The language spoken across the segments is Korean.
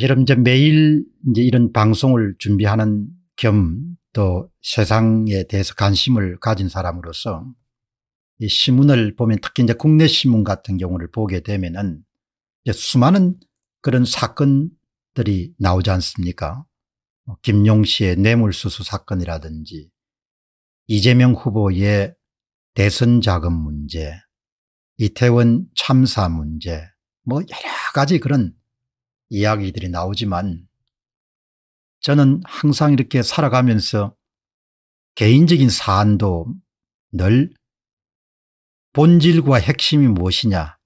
여러분 이제 매일 이제 이런 방송을 준비하는 겸 또 세상에 대해서 관심을 가진 사람으로서 이 신문을 보면 특히 이제 국내 신문 같은 경우를 보게 되면은 이제 수많은 그런 사건들이 나오지 않습니까? 뭐 김용 씨의 뇌물수수 사건이라든지 이재명 후보의 대선 자금 문제, 이태원 참사 문제, 뭐 여러 가지 그런 이야기들이 나오지만 저는 항상 이렇게 살아가면서 개인적인 사안도 늘 본질과 핵심이 무엇이냐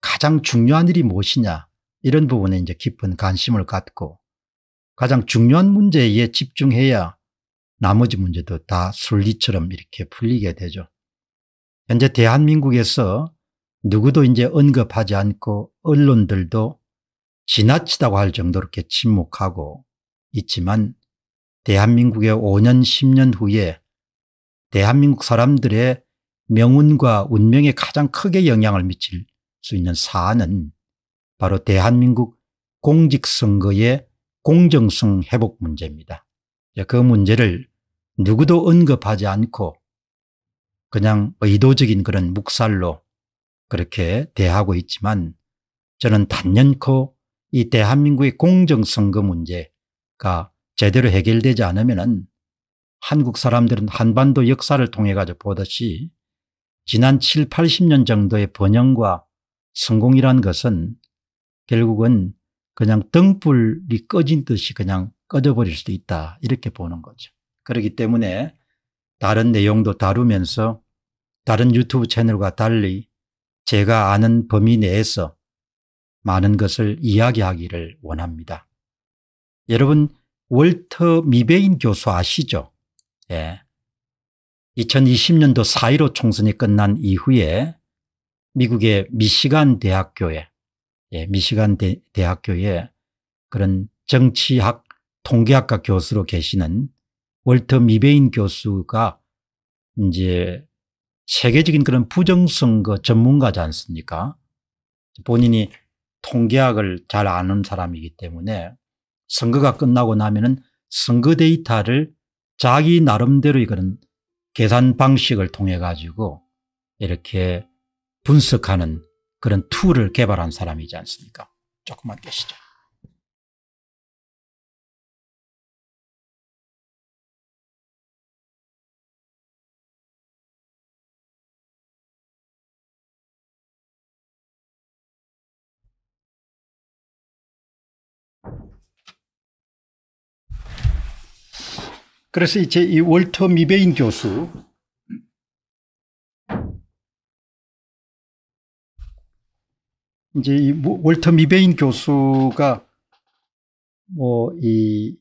가장 중요한 일이 무엇이냐 이런 부분에 이제 깊은 관심을 갖고 가장 중요한 문제에 집중해야 나머지 문제도 다 순리처럼 이렇게 풀리게 되죠. 현재 대한민국에서 누구도 이제 언급하지 않고 언론들도 지나치다고 할 정도로 이렇게 침묵하고 있지만 대한민국의 5년 10년 후에 대한민국 사람들의 명운과 운명에 가장 크게 영향을 미칠 수 있는 사안은 바로 대한민국 공직선거의 공정성 회복 문제입니다. 그 문제를 누구도 언급하지 않고 그냥 의도적인 그런 묵살로 그렇게 대하고 있지만 저는 단연코 이 대한민국의 공정선거 문제가 제대로 해결되지 않으면 한국 사람들은 한반도 역사를 통해 가지고 보듯이 지난 7, 80년 정도의 번영과 성공이란 것은 결국은 그냥 등불이 꺼진 듯이 그냥 꺼져버릴 수도 있다 이렇게 보는 거죠. 그렇기 때문에 다른 내용도 다루면서 다른 유튜브 채널과 달리 제가 아는 범위 내에서 많은 것을 이야기하기를 원합니다. 여러분 월터 미베인 교수 아시죠? 예. 2020년도 4.15 총선이 끝난 이후에 미국의 미시간 대학교에 예, 미시간 대, 학교에 그런 정치학 통계학과 교수로 계시는 월터 미베인 교수가 이제 세계적인 그런 부정선거 전문가지 않습니까? 본인이 통계학을 잘 아는 사람이기 때문에 선거가 끝나고 나면은 선거 데이터를 자기 나름대로의 그런 계산 방식을 통해 가지고 이렇게 분석하는 그런 툴을 개발한 사람이지 않습니까? 조금만 계시죠. 그래서 이제 이 월터 미베인 교수 이제 이 월터 미베인 교수가 뭐이이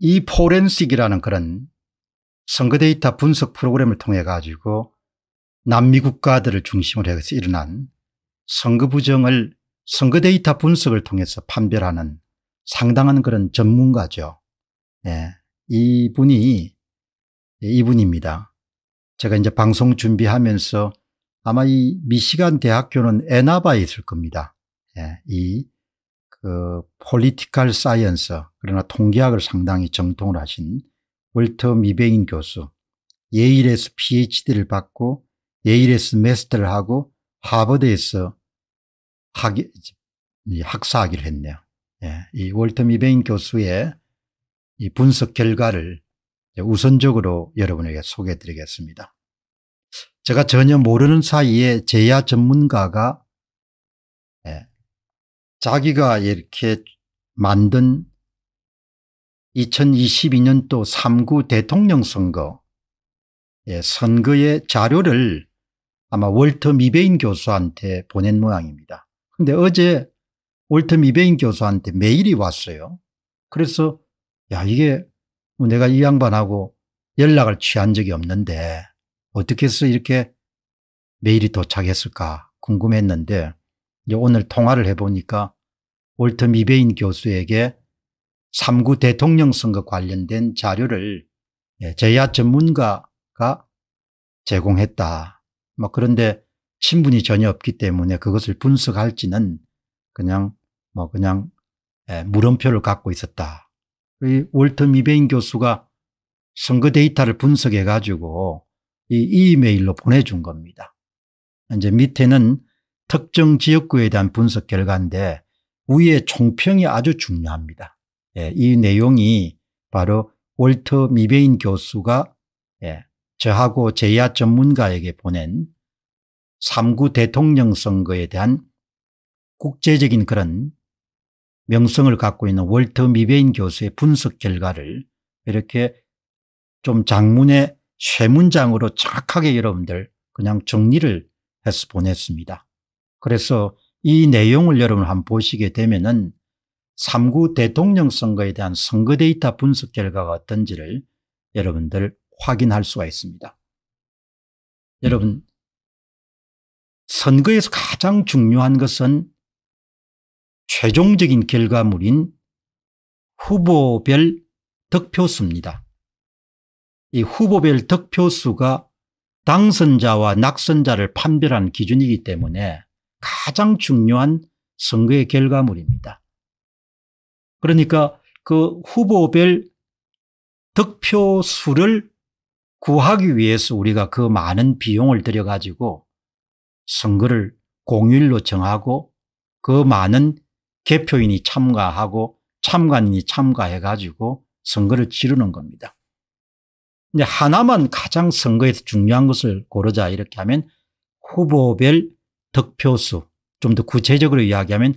이 포렌식이라는 그런 선거 데이터 분석 프로그램을 통해 가지고 남미 국가들을 중심으로 해서 일어난 선거 부정을 선거 데이터 분석을 통해서 판별하는 상당한 그런 전문가죠. 예. 이분이 예, 이분입니다. 제가 이제 방송 준비하면서 아마 이 미시간 대학교는 에나바 있을 겁니다. 예, 이그 폴리티컬 사이언스 그러나 통계학을 상당히 정통을 하신 월터 미베인 교수 예일에서 PhD를 받고 예일에서 메스터를 하고 하버드에서 학, 학사학위를 했네요. 예, 이 월터 미베인 교수의 이 분석 결과를 우선적으로 여러분에게 소개해 드리겠습니다. 제가 전혀 모르는 사이에 제야 전문가가 예, 자기가 이렇게 만든 2022년도 3구 대통령 선거 예, 선거의 자료를 아마 월터 미베인 교수한테 보낸 모양입니다. 근데 어제 월터 미베인 교수한테 메일이 왔어요. 그래서 야, 이게 뭐 내가 이 양반하고 연락을 취한 적이 없는데 어떻게 해서 이렇게 메일이 도착했을까 궁금했는데 오늘 통화를 해보니까 월터 미베인 교수에게 3구 대통령 선거 관련된 자료를 예, 제야 전문가가 제공했다. 뭐 그런데 친분이 전혀 없기 때문에 그것을 분석할지는 그냥 뭐 그냥 예, 물음표를 갖고 있었다. 이 월터 미베인 교수가 선거 데이터를 분석해 가지고 이 이메일로 보내준 겁니다. 이제 밑에는 특정 지역구에 대한 분석 결과인데 위에 총평이 아주 중요합니다. 예, 이 내용이 바로 월터 미베인 교수가 예, 저하고 제야 전문가에게 보낸 3구 대통령 선거에 대한 국제적인 그런 명성을 갖고 있는 월터 미베인 교수의 분석 결과를 이렇게 좀 장문의 쇠문장으로 정확하게 여러분들 그냥 정리를 해서 보냈습니다. 그래서 이 내용을 여러분 한번 보시게 되면은 3구 대통령 선거에 대한 선거 데이터 분석 결과가 어떤지를 여러분들 확인할 수가 있습니다. 여러분 선거에서 가장 중요한 것은 최종적인 결과물인 후보별 득표수입니다. 이 후보별 득표수가 당선자와 낙선자를 판별하 기준이기 때문에 가장 중요한 선거의 결과물입니다. 그러니까 그 후보별 득표수를 구하기 위해서 우리가 그 많은 비용을 들여가지고 선거를 공일로 정하고 그 많은 개표인이 참가하고 참관인이 참가해 가지고 선거를 치르는 겁니다. 이제 하나만 가장 선거에서 중요한 것을 고르자 이렇게 하면 후보별 득표수 좀 더 구체적으로 이야기하면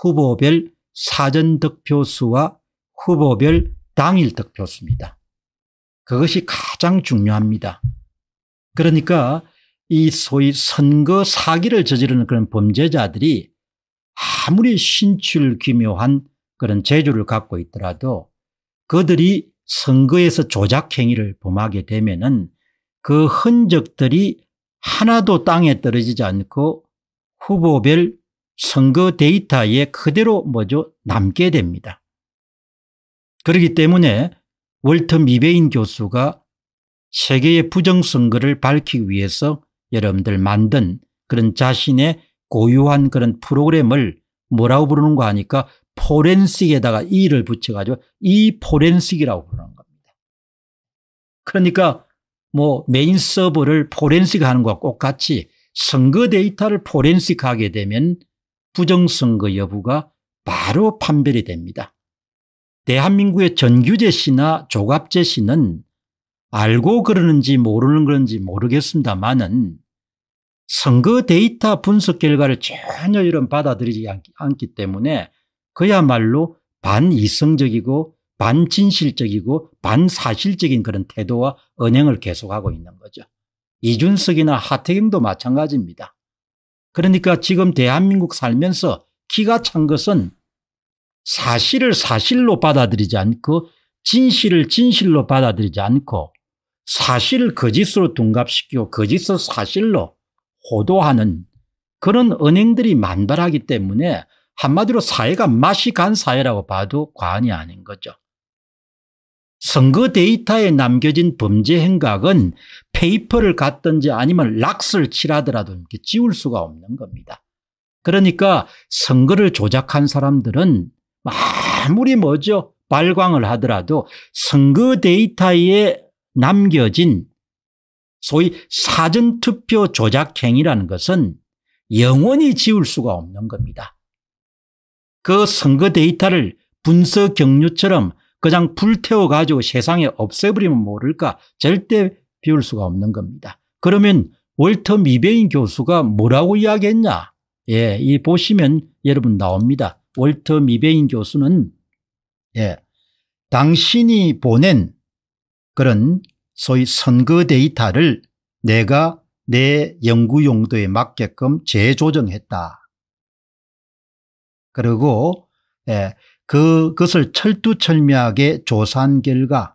후보별 사전 득표수와 후보별 당일 득표수입니다. 그것이 가장 중요합니다. 그러니까 이 소위 선거 사기를 저지르는 그런 범죄자들이 아무리 신출기묘한 그런 재주를 갖고 있더라도 그들이 선거에서 조작 행위를 범하게 되면은 그 흔적들이 하나도 땅에 떨어지지 않고 후보별 선거 데이터에 그대로 뭐죠 남게 됩니다. 그렇기 때문에 월터 이베인 교수가 세계의 부정선거를 밝히기 위해서 여러분들 만든 그런 자신의 고유한 그런 프로그램을 뭐라고 부르는가 하니까 포렌식에다가 이를 붙여가지고 이 포렌식이라고 부르는 겁니다. 그러니까 뭐 메인 서버를 포렌식하는 것과 똑같이 선거 데이터를 포렌식하게 되면 부정선거 여부가 바로 판별이 됩니다. 대한민국의 전규제 씨나 조갑제 씨는 알고 그러는지 모르는 건지 모르겠습니다만은 선거 데이터 분석 결과를 전혀 이런 받아들이지 않기 때문에 그야말로 반이성적이고 반진실적이고 반사실적인 그런 태도와 언행을 계속하고 있는 거죠. 이준석이나 하태경도 마찬가지입니다. 그러니까 지금 대한민국 살면서 기가찬 것은 사실을 사실로 받아들이지 않고 진실을 진실로 받아들이지 않고 사실을 거짓으로 둔갑시키고 거짓을 사실로 호도하는 그런 은행들이 만발하기 때문에 한마디로 사회가 맛이 간 사회라고 봐도 과언이 아닌 거죠. 선거 데이터에 남겨진 범죄 행각은 페이퍼를 갖든지 아니면 락스를 칠하더라도 이렇게 지울 수가 없는 겁니다. 그러니까 선거를 조작한 사람들은 아무리 뭐죠 발광을 하더라도 선거 데이터에 남겨진 소위 사전투표 조작행위라는 것은 영원히 지울 수가 없는 겁니다. 그 선거 데이터를 분석 경류처럼 그냥 불태워가지고 세상에 없애버리면 모를까 절대 비울 수가 없는 겁니다. 그러면 월터 미베인 교수가 뭐라고 이야기했냐 예, 이 보시면 여러분 나옵니다. 월터 미베인 교수는 예, 당신이 보낸 그런 소위 선거 데이터를 내가 내 연구 용도에 맞게끔 재조정했다. 그리고 예, 그, 그것을 철두철미하게 조사한 결과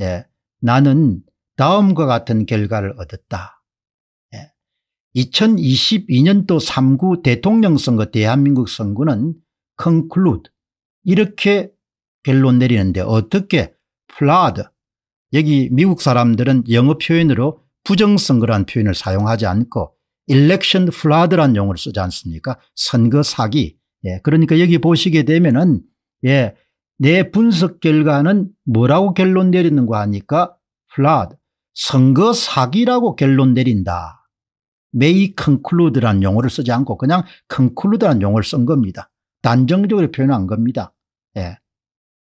예, 나는 다음과 같은 결과를 얻었다. 예, 2022년도 3구 대통령 선거 대한민국 선거는 conclude 이렇게 결론 내리는데 어떻게 플라드 여기 미국 사람들은 영어 표현으로 부정선거란 표현을 사용하지 않고 election flood란 용어를 쓰지 않습니까 선거 사기 예, 그러니까 여기 보시게 되면은 예, 내 분석 결과는 뭐라고 결론 내리는가 하니까 flood 선거 사기라고 결론 내린다 may conclude란 용어를 쓰지 않고 그냥 conclude란 용어를 쓴 겁니다 단정적으로 표현한 겁니다 예.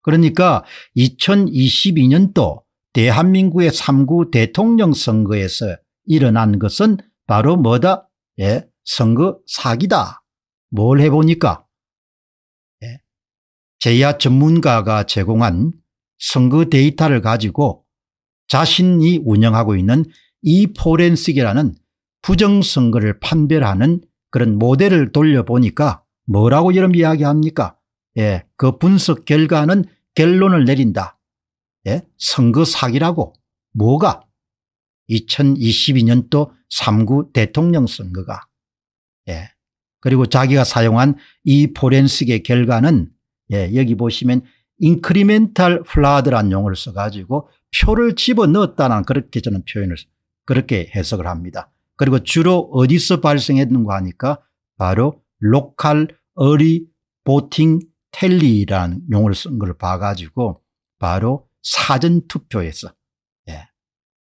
그러니까 2022년도 대한민국의 3구 대통령 선거에서 일어난 것은 바로 뭐다? 예, 선거 사기다. 뭘 해보니까? 예, 제야 전문가가 제공한 선거 데이터를 가지고 자신이 운영하고 있는 이 포렌식이라는 부정선거를 판별하는 그런 모델을 돌려보니까 뭐라고 이런 이야기합니까? 예, 그 분석 결과는 결론을 내린다. 예? 선거 사기라고 뭐가 2022년도 3구 대통령 선거가 예. 그리고 자기가 사용한 이 포렌식의 결과는 예, 여기 보시면 인크리멘탈 플라드란 용어를 써가지고 표를 집어넣었다는 그렇게 저는 표현을 그렇게 해석을 합니다. 그리고 주로 어디서 발생했는가 하니까 바로 로컬 어리 보팅 텔리라는 용어를 쓴걸 봐가지고 바로 사전투표에서 예.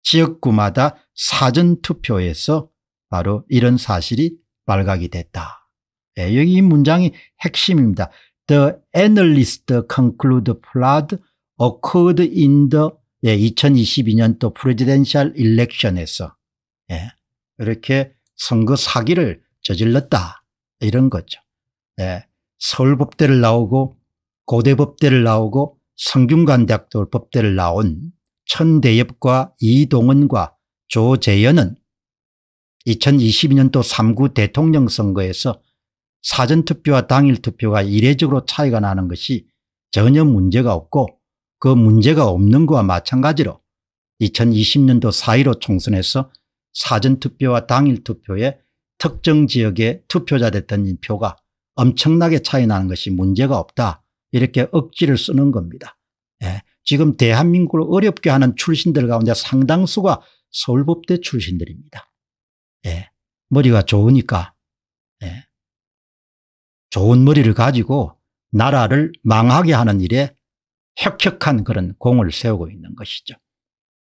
지역구마다 사전투표에서 바로 이런 사실이 발각이 됐다. 예. 여기 이 문장이 핵심입니다. The analyst conclude flood occurred in the 예, 2022년도 프레지덴셜 일렉션에서 예, 이렇게 선거 사기를 저질렀다 이런 거죠. 예, 서울법대를 나오고 고대법대를 나오고 성균관대학도 법대를 나온 천대엽과 이동은과 조재연은 2022년도 3구 대통령 선거에서 사전투표와 당일투표가 이례적으로 차이가 나는 것이 전혀 문제가 없고 그 문제가 없는 것과 마찬가지로 2020년도 4.15 총선에서 사전투표와 당일투표에 특정 지역의 투표자 됐던 인표가 엄청나게 차이 나는 것이 문제가 없다. 이렇게 억지를 쓰는 겁니다. 예. 지금 대한민국을 어렵게 하는 출신들 가운데 상당수가 서울법대 출신들입니다. 예. 머리가 좋으니까 예. 좋은 머리를 가지고 나라를 망하게 하는 일에 혁혁한 그런 공을 세우고 있는 것이죠.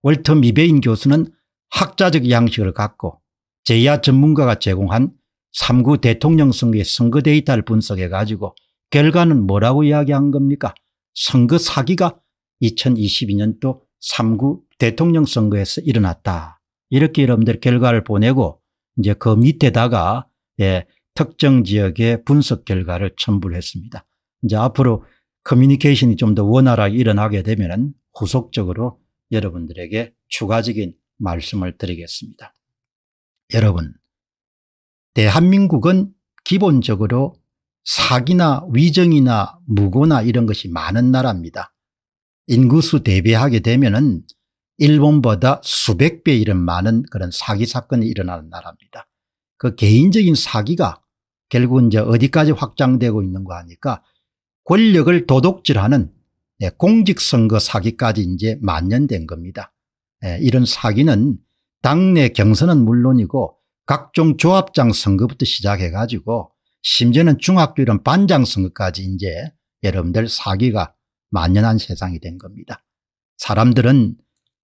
월터 미베인 교수는 학자적 양식을 갖고 제야 전문가가 제공한 3구 대통령 선거의 선거 데이터를 분석해 가지고 결과는 뭐라고 이야기한 겁니까? 선거 사기가 2022년도 3구 대통령 선거에서 일어났다. 이렇게 여러분들 결과를 보내고 이제 그 밑에다가 예, 특정 지역의 분석 결과를 첨부를 했습니다. 이제 앞으로 커뮤니케이션이 좀 더 원활하게 일어나게 되면 후속적으로 여러분들에게 추가적인 말씀을 드리겠습니다. 여러분, 대한민국은 기본적으로 사기나 위정이나 무고나 이런 것이 많은 나라입니다. 인구수 대비하게 되면 은 일본보다 수백 배 이런 많은 그런 사기 사건이 일어나는 나라입니다. 그 개인적인 사기가 결국은 이제 어디까지 확장되고 있는가 하니까 권력을 도둑질하는 네, 예, 공직선거 사기까지 이제 만연된 겁니다. 네, 이런 사기는 당내 경선은 물론이고 각종 조합장 선거부터 시작해가지고 심지어는 중학교 이런 반장선거까지 이제 여러분들 사기가 만연한 세상이 된 겁니다. 사람들은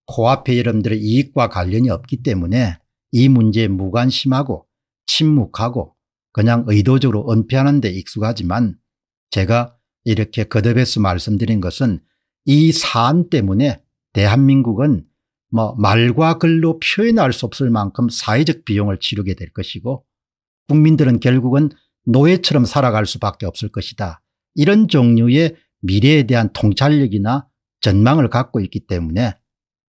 코앞에 여러분들의 이익과 관련이 없기 때문에 이 문제에 무관심하고 침묵하고 그냥 의도적으로 은폐하는 데 익숙하지만 제가 이렇게 거듭해서 말씀드린 것은 이 사안 때문에 대한민국은 뭐 말과 글로 표현할 수 없을 만큼 사회적 비용을 치르게 될 것이고 국민들은 결국은 노예처럼 살아갈 수밖에 없을 것이다. 이런 종류의 미래에 대한 통찰력이나 전망을 갖고 있기 때문에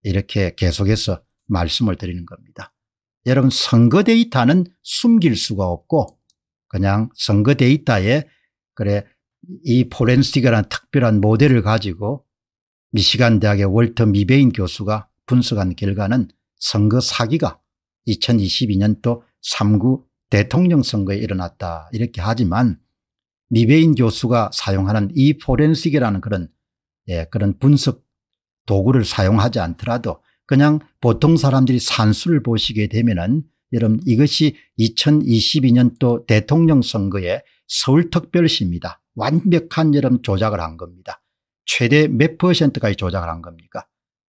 이렇게 계속해서 말씀을 드리는 겁니다. 여러분 선거 데이터는 숨길 수가 없고 그냥 선거 데이터에 그래 이포렌스틱이라는 특별한 모델을 가지고 미시간 대학의 월터 미베인 교수가 분석한 결과는 선거 사기가 2022년도 3구 대통령 선거에 일어났다 이렇게 하지만 미베인 교수가 사용하는 이 포렌식이라는 그런 예, 그런 분석 도구를 사용하지 않더라도 그냥 보통 사람들이 산수를 보시게 되면은 여러분 이것이 2022년도 대통령 선거에 서울특별시입니다. 완벽한 여러분 조작을 한 겁니다. 최대 몇 퍼센트까지 조작을 한 겁니까?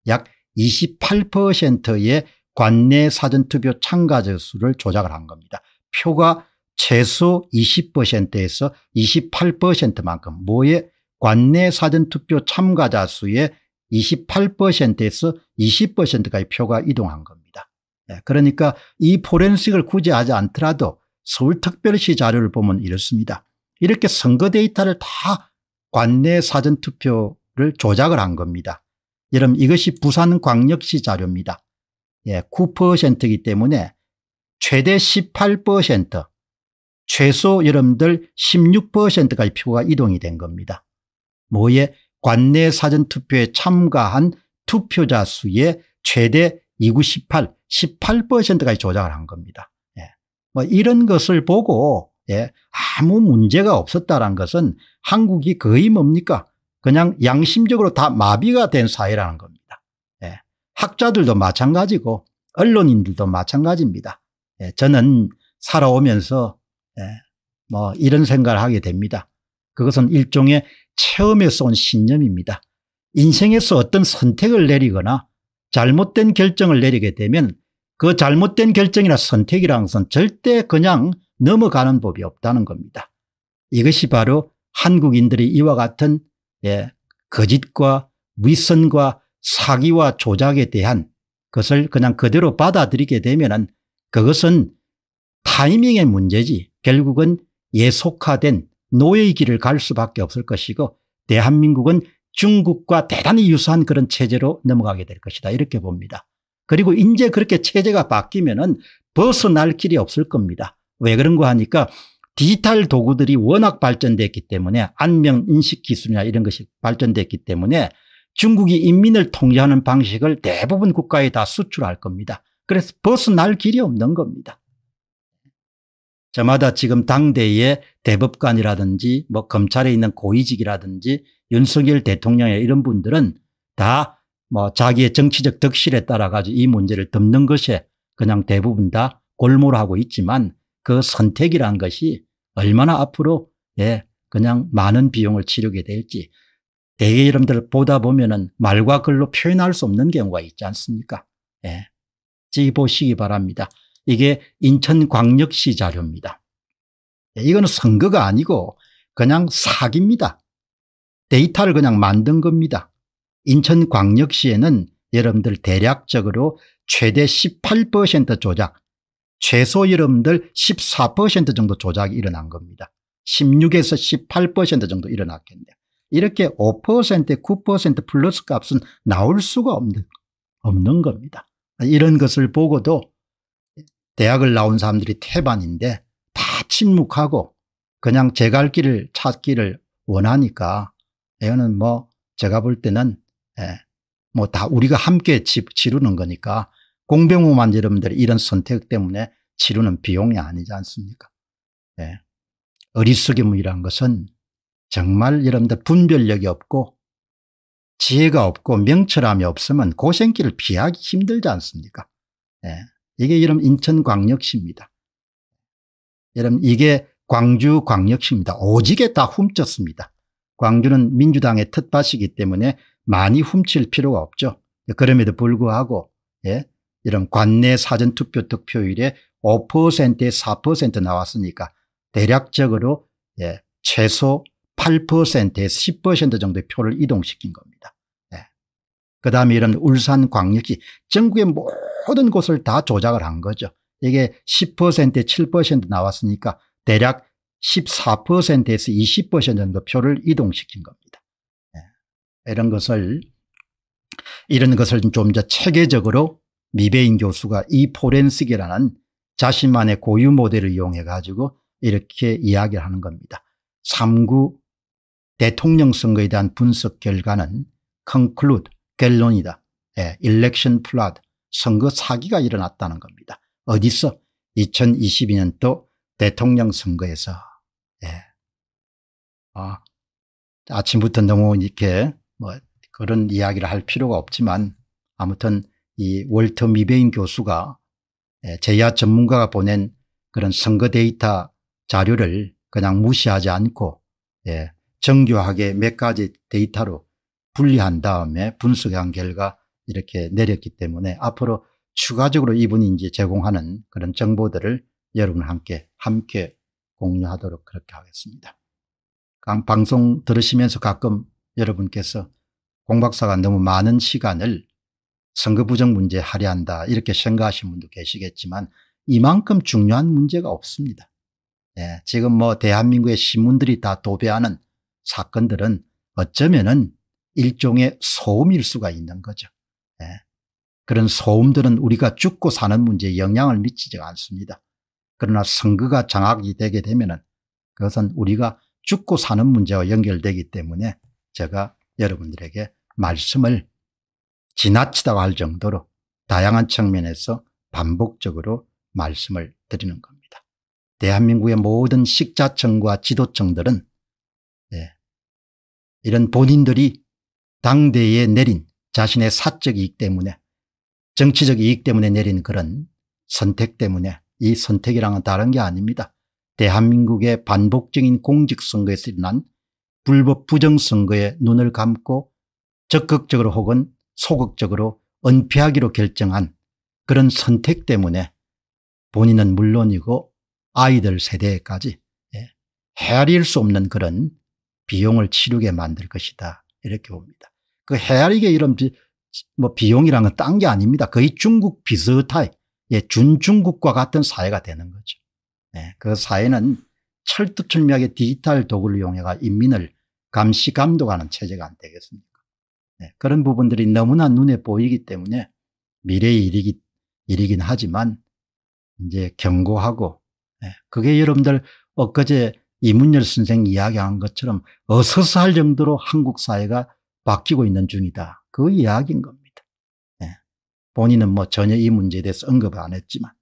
약 28%의 관내 사전투표 참가자 수를 조작을 한 겁니다. 표가 최소 20%에서 28%만큼 모의 관내 사전투표 참가자 수의 28%에서 20%까지 표가 이동한 겁니다. 예, 그러니까 이 포렌식을 굳이 하지 않더라도 서울특별시 자료를 보면 이렇습니다. 이렇게 선거 데이터를 다 관내 사전투표를 조작을 한 겁니다. 여러분 이것이 부산광역시 자료입니다. 9%이기 예, 때문에 최대 18% 최소 여러분들 16%까지 표가 이동이 된 겁니다. 뭐에 관내 사전투표에 참가한 투표자 수의 최대 2 9 8 18%까지 조작을 한 겁니다. 예. 뭐 이런 것을 보고 예. 아무 문제가 없었다는 것은 한국이 거의 뭡니까 그냥 양심적으로 다 마비가 된 사회라는 겁니다. 예. 학자들도 마찬가지고 언론인들도 마찬가지입니다. 예, 저는 살아오면서 예, 뭐 이런 생각을 하게 됩니다. 그것은 일종의 체험에서 온 신념입니다. 인생에서 어떤 선택을 내리거나 잘못된 결정을 내리게 되면 그 잘못된 결정이나 선택이라는 것은 절대 그냥 넘어가는 법이 없다는 겁니다. 이것이 바로 한국인들이 이와 같은 예, 거짓과 위선과 사기와 조작에 대한 것을 그냥 그대로 받아들이게 되면 그것은 타이밍의 문제지 결국은 예속화된 노예의 길을 갈 수밖에 없을 것이고 대한민국은 중국과 대단히 유사한 그런 체제로 넘어가게 될 것이다 이렇게 봅니다. 그리고 이제 그렇게 체제가 바뀌면 은 벗어날 길이 없을 겁니다. 왜 그런가 하니까 디지털 도구들이 워낙 발전됐기 때문에 안면 인식 기술이나 이런 것이 발전됐기 때문에 중국이 인민을 통제하는 방식을 대부분 국가에 다 수출할 겁니다. 그래서 벗어날 길이 없는 겁니다. 저마다 지금 당대의 대법관이라든지 뭐 검찰에 있는 고위직이라든지 윤석열 대통령의 이런 분들은 다 뭐 자기의 정치적 덕실에 따라 가지고 이 문제를 덮는 것에 그냥 대부분 다 골몰하고 있지만 그 선택이란 것이 얼마나 앞으로 예 그냥 많은 비용을 치르게 될지 대개 여러분들 보다 보면은 말과 글로 표현할 수 없는 경우가 있지 않습니까? 예. 보시기 바랍니다. 이게 인천광역시 자료입니다. 예, 이거는 선거가 아니고 그냥 사기입니다. 데이터를 그냥 만든 겁니다. 인천광역시에는 여러분들 대략적으로 최대 18% 조작, 최소 여러분들 14% 정도 조작이 일어난 겁니다. 16에서 18% 정도 일어났겠네요. 이렇게 5% 9% 플러스 값은 나올 수가 없는, 없는 겁니다. 이런 것을 보고도 대학을 나온 사람들이 태반인데 다 침묵하고 그냥 제 갈 길을 찾기를 원하니까 이거는 뭐 제가 볼 때는 예, 뭐다 우리가 함께 지르는 거니까 공병호만 여러분들이 런 선택 때문에 치르는 비용이 아니지 않습니까 예. 어리석임이란 것은 정말 여러분들 분별력이 없고 지혜가 없고 명철함이 없으면 고생길을 피하기 힘들지 않습니까? 예. 이게 이름 인천광역시입니다. 여러분 이게 광주광역시입니다. 오지게 다 훔쳤습니다. 광주는 민주당의 텃밭이기 때문에 많이 훔칠 필요가 없죠. 그럼에도 불구하고 예, 이런 관내 사전투표 득표율에 5%에 4% 나왔으니까 대략적으로 예, 최소 8%에서 10% 정도의 표를 이동시킨 겁니다. 네. 그 다음에 이런 울산광역시 전국의 모든 곳을 다 조작을 한 거죠. 이게 10%에 7% 나왔으니까 대략 14%에서 20% 정도 표를 이동시킨 겁니다. 네. 이런 것을 이런 것을 좀 더 체계적으로 미베인 교수가 이 포렌식이라는 자신만의 고유 모델을 이용해 가지고 이렇게 이야기를 하는 겁니다. 3구 대통령 선거에 대한 분석 결과는 conclude, 결론이다. 예, election fraud, 선거 사기가 일어났다는 겁니다. 어디서? 2022년도 대통령 선거에서. 예. 아, 아침부터 너무 이렇게 뭐 그런 이야기를 할 필요가 없지만 아무튼 이 월터 미베인 교수가 예, 제야 전문가가 보낸 그런 선거 데이터 자료를 그냥 무시하지 않고 예, 정교하게 몇 가지 데이터로 분리한 다음에 분석한 결과 이렇게 내렸기 때문에 앞으로 추가적으로 이분이 이제 제공하는 그런 정보들을 여러분 함께 함께 공유하도록 그렇게 하겠습니다. 방송 들으시면서 가끔 여러분께서 공 박사가 너무 많은 시간을 선거 부정 문제 할애한다 이렇게 생각하시는 분도 계시겠지만 이만큼 중요한 문제가 없습니다. 예, 지금 뭐 대한민국의 신문들이 다 도배하는 사건들은 어쩌면은 일종의 소음일 수가 있는 거죠. 예. 그런 소음들은 우리가 죽고 사는 문제에 영향을 미치지 않습니다. 그러나 선거가 장악이 되게 되면 그것은 우리가 죽고 사는 문제와 연결되기 때문에 제가 여러분들에게 말씀을 지나치다고 할 정도로 다양한 측면에서 반복적으로 말씀을 드리는 겁니다. 대한민국의 모든 식자층과 지도층들은 네. 이런 본인들이 당대에 내린 자신의 사적 이익 때문에 정치적 이익 때문에 내린 그런 선택 때문에 이 선택이랑은 다른 게 아닙니다. 대한민국의 반복적인 공직선거에서 일어난 불법 부정선거에 눈을 감고 적극적으로 혹은 소극적으로 은폐하기로 결정한 그런 선택 때문에 본인은 물론이고 아이들 세대까지 예, 헤아릴 수 없는 그런 비용을 치르게 만들 것이다. 이렇게 봅니다. 그 헤아리게 이런 비, 뭐 비용이란 건딴 게 아닙니다. 거의 중국 비슷하게 예, 준중국과 같은 사회가 되는 거죠. 예, 그 사회는 철두철미하게 디지털 도구를 이용해가 인민을 감시 감독하는 체제가 안 되겠습니까? 예, 그런 부분들이 너무나 눈에 보이기 때문에 미래의 일이기, 일이긴 하지만 이제 경고하고 예, 그게 여러분들 엊그제 이문열 선생이 이야기한 것처럼 어서서할 정도로 한국 사회가 바뀌고 있는 중이다. 그 이야기인 겁니다. 예. 본인은 뭐 전혀 이 문제에 대해서 언급 을안 했지만.